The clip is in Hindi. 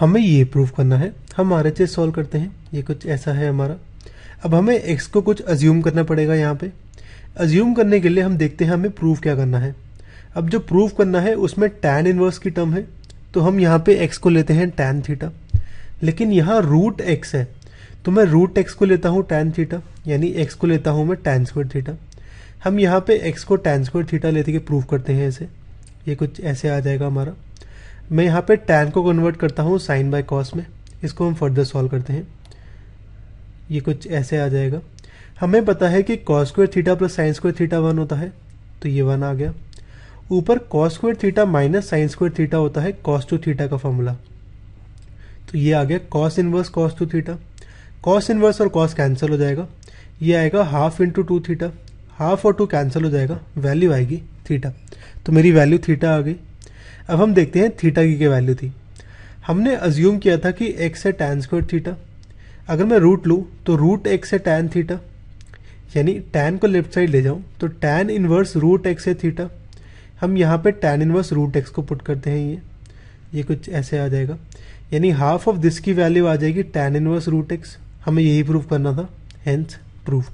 हमें ये प्रूव करना है हम आर एच सॉल्व करते हैं ये कुछ ऐसा है हमारा अब हमें एक्स को कुछ अज्यूम करना पड़ेगा यहाँ पे अज्यूम करने के लिए हम देखते हैं हमें प्रूफ क्या करना है अब जो प्रूफ करना है उसमें टैन इनवर्स की टर्म है तो हम यहाँ पे एक्स को लेते हैं टैन थीटा लेकिन यहाँ रूट एक्स है तो मैं रूट एक्स को लेता हूँ टैन थीटा यानी एक्स को लेता हूँ मैं टैन स्क्वायर थीटा हम यहाँ पे एक्स को टैन स्क्वायर थीटा लेते के प्रूफ करते हैं ऐसे ये कुछ ऐसे आ जाएगा हमारा मैं यहाँ पे टैन को कन्वर्ट करता हूँ साइन बाय कॉस में इसको हम फर्दर सॉल्व करते हैं ये कुछ ऐसे आ जाएगा हमें पता है कि cos square theta plus sine square theta one होता है तो ये वन आ गया ऊपर cos square theta minus sine square theta होता है कॉस टू थीटा का फॉर्मूला तो ये आ गया cos inverse cos two theta cos inverse और कॉस कैंसिल हो जाएगा ये आएगा half into two theta half और टू कैंसिल हो जाएगा वैल्यू आएगी थीटा तो मेरी वैल्यू थीटा आ गई अब हम देखते हैं थीटा की क्या वैल्यू थी हमने अज्यूम किया था कि एक्स है टैन स्क्वायर थीटा अगर मैं रूट लूँ तो रूट एक्स है टैन थीटा यानी टैन को लेफ्ट साइड ले जाऊँ तो टैन इन्वर्स रूट एक्स है थीटा हम यहाँ पे टैन इन्वर्स रूट एक्स को पुट करते हैं ये ये कुछ ऐसे आ जाएगा यानी हाफ ऑफ दिस की वैल्यू आ जाएगी टैन इन्वर्स रूट एक्स हमें यही प्रूफ करना था हेंस प्रूफ